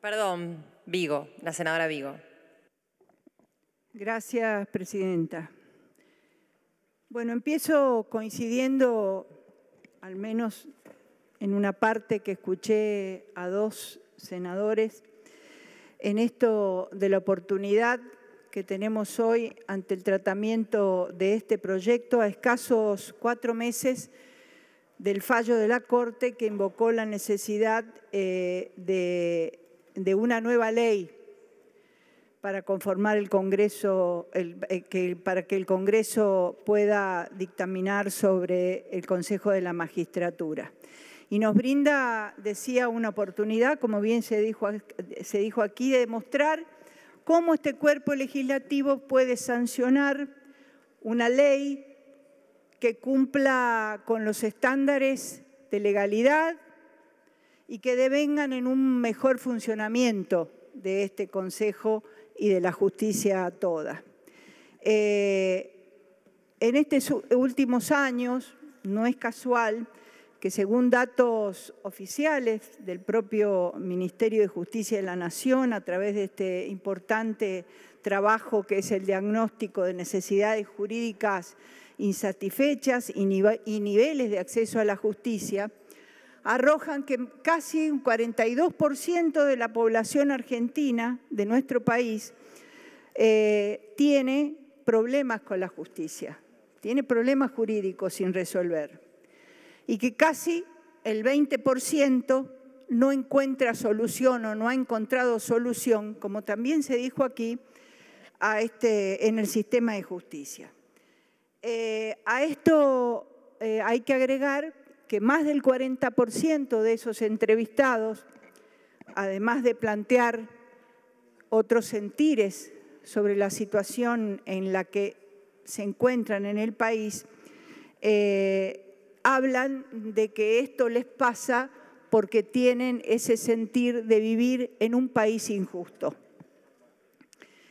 Perdón, Vigo, la senadora Vigo. Gracias, presidenta. Bueno, empiezo coincidiendo, al menos en una parte que escuché a dos senadores, en esto de la oportunidad que tenemos hoy ante el tratamiento de este proyecto a escasos cuatro meses del fallo de la Corte que invocó la necesidad eh, de de una nueva ley para conformar el Congreso, eh, que, para que el Congreso pueda dictaminar sobre el Consejo de la Magistratura. Y nos brinda, decía, una oportunidad, como bien se dijo, se dijo aquí, de demostrar cómo este cuerpo legislativo puede sancionar una ley que cumpla con los estándares de legalidad, y que devengan en un mejor funcionamiento de este Consejo y de la justicia toda. Eh, en estos últimos años, no es casual que según datos oficiales del propio Ministerio de Justicia de la Nación, a través de este importante trabajo que es el diagnóstico de necesidades jurídicas insatisfechas y niveles de acceso a la justicia, arrojan que casi un 42% de la población argentina de nuestro país eh, tiene problemas con la justicia, tiene problemas jurídicos sin resolver y que casi el 20% no encuentra solución o no ha encontrado solución, como también se dijo aquí, este, en el sistema de justicia. Eh, a esto eh, hay que agregar que más del 40% de esos entrevistados, además de plantear otros sentires sobre la situación en la que se encuentran en el país, eh, hablan de que esto les pasa porque tienen ese sentir de vivir en un país injusto.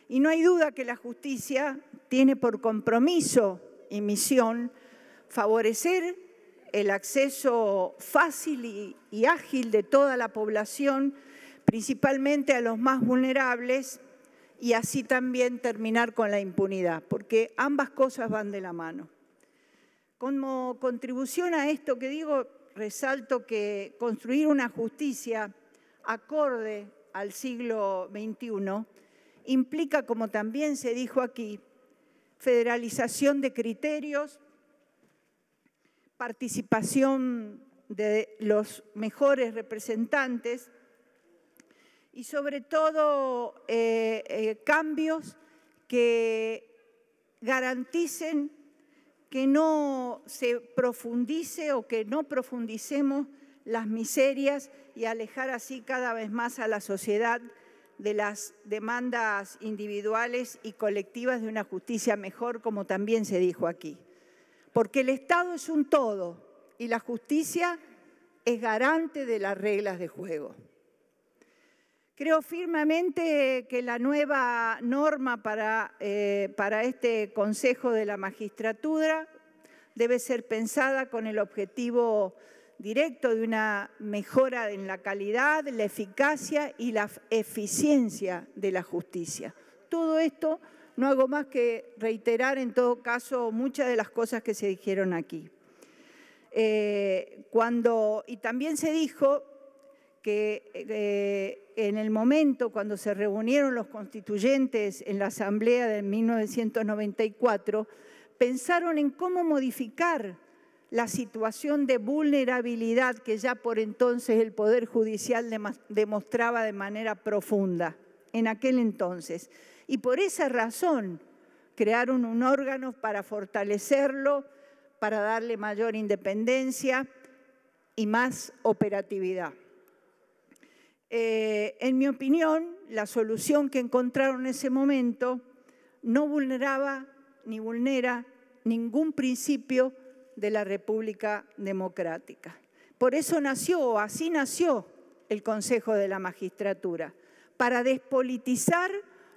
Y no hay duda que la justicia tiene por compromiso y misión favorecer el acceso fácil y, ágil de toda la población, principalmente a los más vulnerables, y así también terminar con la impunidad, porque ambas cosas van de la mano. Como contribución a esto que digo, resalto que construir una justicia acorde al siglo XXI implica, como también se dijo aquí, federalización de criterios, participación de los mejores representantes y sobre todo eh, eh, cambios que garanticen que no se profundice o que no profundicemos las miserias y alejar así cada vez más a la sociedad de las demandas individuales y colectivas de una justicia mejor, como también se dijo aquí porque el Estado es un todo y la justicia es garante de las reglas de juego. Creo firmemente que la nueva norma para, eh, para este Consejo de la Magistratura debe ser pensada con el objetivo directo de una mejora en la calidad, la eficacia y la eficiencia de la justicia. Todo esto no hago más que reiterar en todo caso muchas de las cosas que se dijeron aquí. Eh, cuando, y también se dijo que eh, en el momento cuando se reunieron los constituyentes en la Asamblea de 1994, pensaron en cómo modificar la situación de vulnerabilidad que ya por entonces el Poder Judicial demostraba de manera profunda, en aquel entonces y por esa razón crearon un órgano para fortalecerlo, para darle mayor independencia y más operatividad. Eh, en mi opinión, la solución que encontraron en ese momento no vulneraba ni vulnera ningún principio de la República Democrática. Por eso nació, o así nació el Consejo de la Magistratura, para despolitizar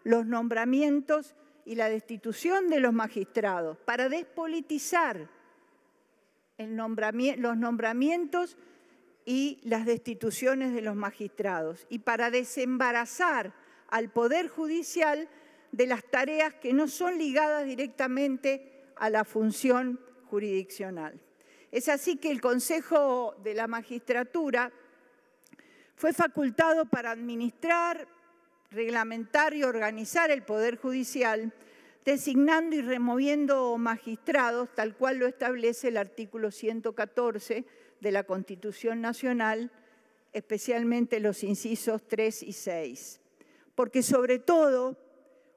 los nombramientos y la destitución de los magistrados, para despolitizar los nombramientos y las destituciones de los magistrados y para desembarazar al Poder Judicial de las tareas que no son ligadas directamente a la función jurisdiccional. Es así que el Consejo de la Magistratura fue facultado para administrar, reglamentar y organizar el Poder Judicial, designando y removiendo magistrados, tal cual lo establece el artículo 114 de la Constitución Nacional, especialmente los incisos 3 y 6. Porque sobre todo,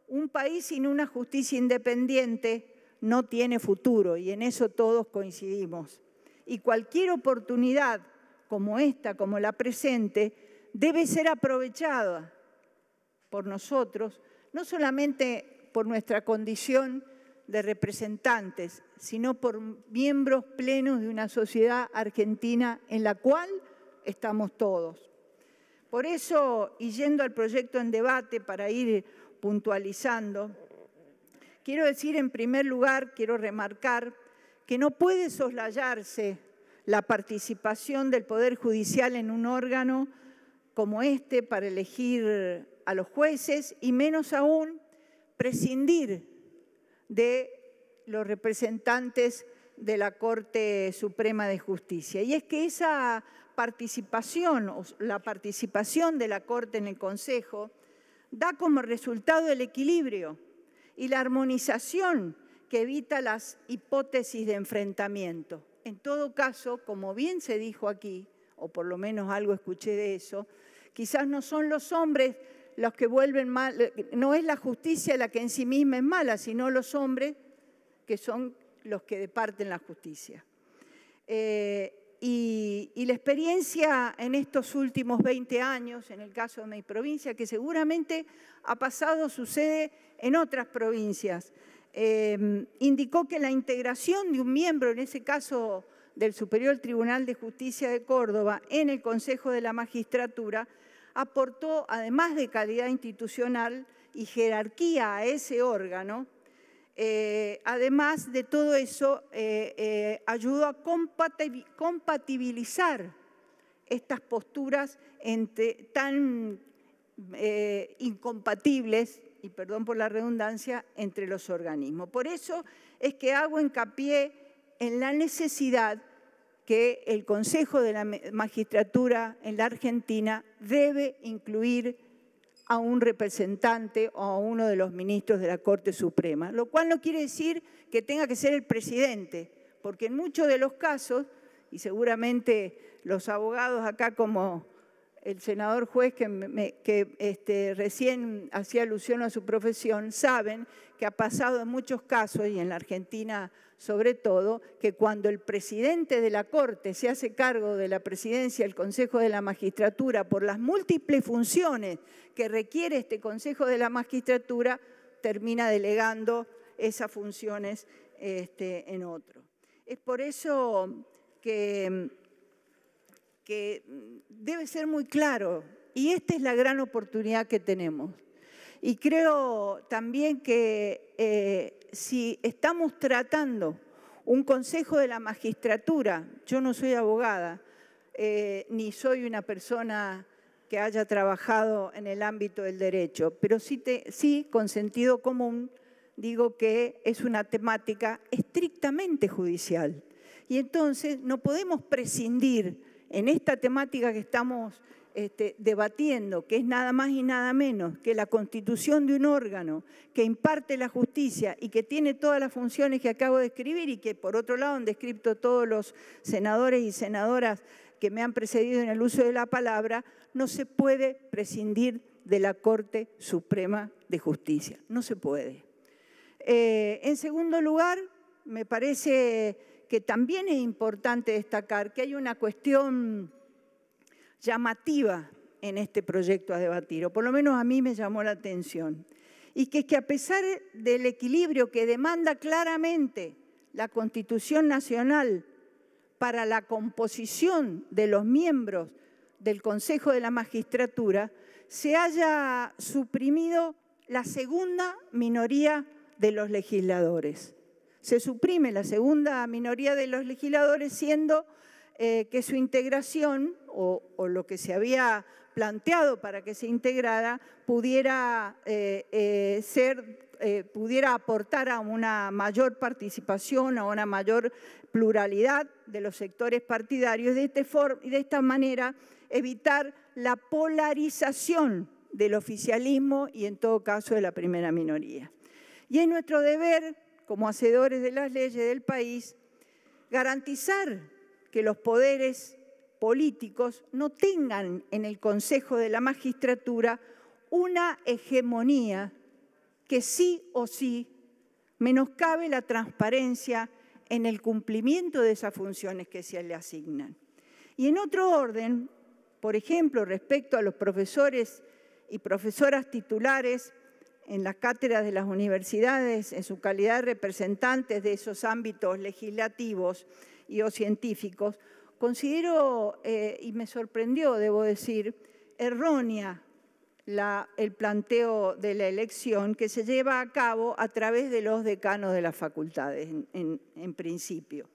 un país sin una justicia independiente no tiene futuro y en eso todos coincidimos. Y cualquier oportunidad como esta, como la presente, debe ser aprovechada por nosotros, no solamente por nuestra condición de representantes, sino por miembros plenos de una sociedad argentina en la cual estamos todos. Por eso, y yendo al proyecto en debate para ir puntualizando, quiero decir en primer lugar, quiero remarcar que no puede soslayarse la participación del Poder Judicial en un órgano como este para elegir a los jueces y menos aún prescindir de los representantes de la Corte Suprema de Justicia. Y es que esa participación, o la participación de la Corte en el Consejo, da como resultado el equilibrio y la armonización que evita las hipótesis de enfrentamiento. En todo caso, como bien se dijo aquí, o por lo menos algo escuché de eso, quizás no son los hombres los que vuelven mal, eh, no es la justicia la que en sí misma es mala, sino los hombres que son los que departen la justicia. Eh, y, la experiencia en estos últimos 20 años, en el caso de mi provincia, que seguramente ha pasado, sucede en otras provincias, eh, indicó que la integración de un miembro, en ese caso del Superior Tribunal de Justicia de Córdoba, en el Consejo de la Magistratura, aportó, además de calidad institucional y jerarquía a ese órgano, eh, además de todo eso, eh, eh, ayudó a compatibilizar estas posturas entre, tan incompatibles, y perdón por la redundancia, entre los organismos. Por eso es que hago hincapié en la necesidad que el Consejo de la Magistratura en la Argentina debe incluir a un representante o a uno de los ministros de la Corte Suprema, lo cual no quiere decir que tenga que ser el presidente, porque en muchos de los casos, y seguramente los abogados acá como el senador juez que, este, recién hacía alusión a su profesión, saben que ha pasado en muchos casos, y en la Argentina sobre todo, que cuando el presidente de la Corte se hace cargo de la presidencia del Consejo de la Magistratura por las múltiples funciones que requiere este Consejo de la Magistratura, termina delegando esas funciones este, en otro. Es por eso que que mm, debe ser muy claro. Y esta es la gran oportunidad que tenemos. Y creo también que eh, si estamos tratando un consejo de la magistratura, yo no soy abogada, eh, ni soy una persona que haya trabajado en el ámbito del derecho, pero sí con sentido común digo que es una temática estrictamente judicial. Y entonces no podemos prescindir en esta temática que estamos este, debatiendo, que es nada más y nada menos que la constitución de un órgano que imparte la justicia y que tiene todas las funciones que acabo de escribir y que por otro lado han descrito todos los senadores y senadoras que me han precedido en el uso de la palabra, no se puede prescindir de la Corte Suprema de Justicia. No se puede. Eh, en segundo lugar, me parece que también es importante destacar que hay una cuestión llamativa en este proyecto a debatir, o por lo menos a mí me llamó la atención, y que es que a pesar del equilibrio que demanda claramente la Constitución Nacional para la composición de los miembros del Consejo de la Magistratura, se haya suprimido la segunda minoría de los legisladores se suprime la segunda minoría de los legisladores, siendo eh, que su integración o, lo que se había planteado para que se integrara pudiera eh, eh, ser pudiera aportar a una mayor participación, a una mayor pluralidad de los sectores partidarios de, este y de esta manera evitar la polarización del oficialismo y en todo caso de la primera minoría. Y es nuestro deber como hacedores de las leyes del país, garantizar que los poderes políticos no tengan en el Consejo de la Magistratura una hegemonía que sí o sí menoscabe la transparencia en el cumplimiento de esas funciones que se le asignan. Y en otro orden, por ejemplo, respecto a los profesores y profesoras titulares en las cátedras de las universidades, en su calidad de representantes de esos ámbitos legislativos y o científicos, considero, eh, y me sorprendió, debo decir, errónea el planteo de la elección que se lleva a cabo a través de los decanos de las facultades, en, en principio.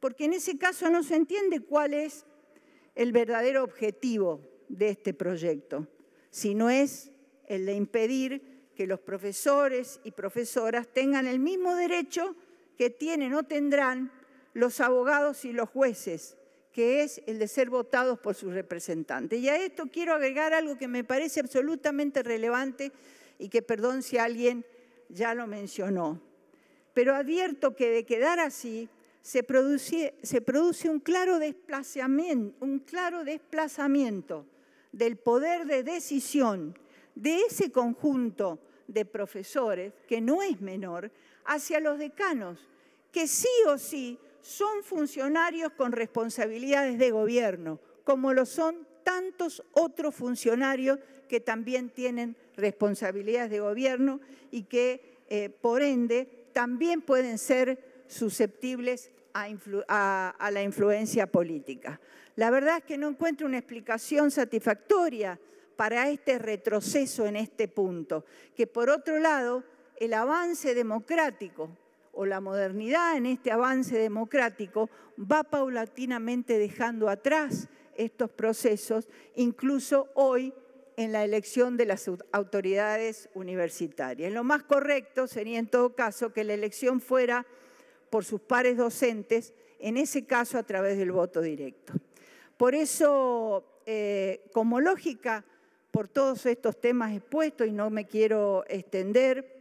Porque en ese caso no se entiende cuál es el verdadero objetivo de este proyecto, si no es el de impedir que los profesores y profesoras tengan el mismo derecho que tienen o tendrán los abogados y los jueces, que es el de ser votados por sus representantes. Y a esto quiero agregar algo que me parece absolutamente relevante y que, perdón si alguien ya lo mencionó, pero advierto que de quedar así se produce, se produce un, claro desplazamiento, un claro desplazamiento del poder de decisión de ese conjunto de profesores, que no es menor, hacia los decanos, que sí o sí son funcionarios con responsabilidades de gobierno, como lo son tantos otros funcionarios que también tienen responsabilidades de gobierno y que, eh, por ende, también pueden ser susceptibles a, a la influencia política. La verdad es que no encuentro una explicación satisfactoria para este retroceso en este punto, que por otro lado, el avance democrático o la modernidad en este avance democrático va paulatinamente dejando atrás estos procesos, incluso hoy en la elección de las autoridades universitarias. Lo más correcto sería en todo caso que la elección fuera por sus pares docentes, en ese caso a través del voto directo. Por eso, eh, como lógica por todos estos temas expuestos y no me quiero extender.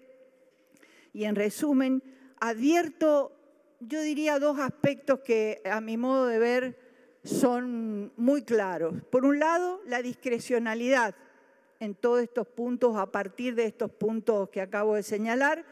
Y en resumen, advierto, yo diría, dos aspectos que a mi modo de ver son muy claros. Por un lado, la discrecionalidad en todos estos puntos, a partir de estos puntos que acabo de señalar,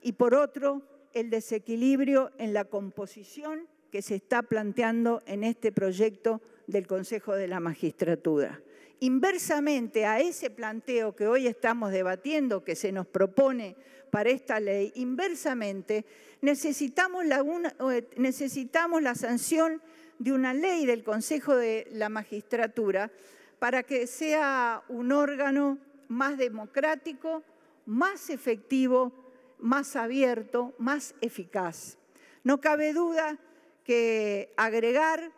y por otro, el desequilibrio en la composición que se está planteando en este proyecto del Consejo de la Magistratura inversamente a ese planteo que hoy estamos debatiendo, que se nos propone para esta ley, inversamente, eh, necesitamos la, sanción de una ley del Consejo de la Magistratura para que sea un órgano más democrático, más efectivo, más abierto, más eficaz. No cabe duda que agregar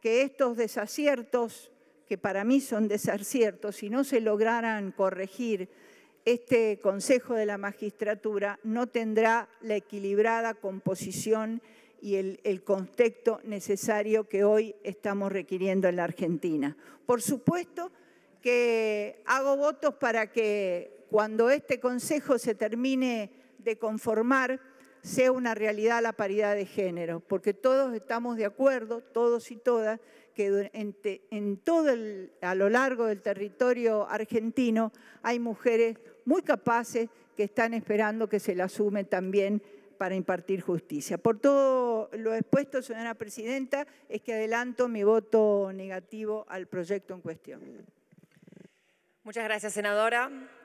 que estos desaciertos que para mí son desaciertos, si no se lograran corregir, este Consejo de la Magistratura no tendrá la equilibrada composición y el, contexto necesario que hoy estamos requiriendo en la Argentina. Por supuesto que hago votos para que cuando este Consejo se termine de conformar, sea una realidad la paridad de género, porque todos estamos de acuerdo, todos y todas, que en, todo a lo largo del territorio argentino hay mujeres muy capaces que están esperando que se las asume también para impartir justicia. Por todo lo expuesto, señora presidenta, es que adelanto mi voto negativo al proyecto en cuestión. Muchas gracias, senadora.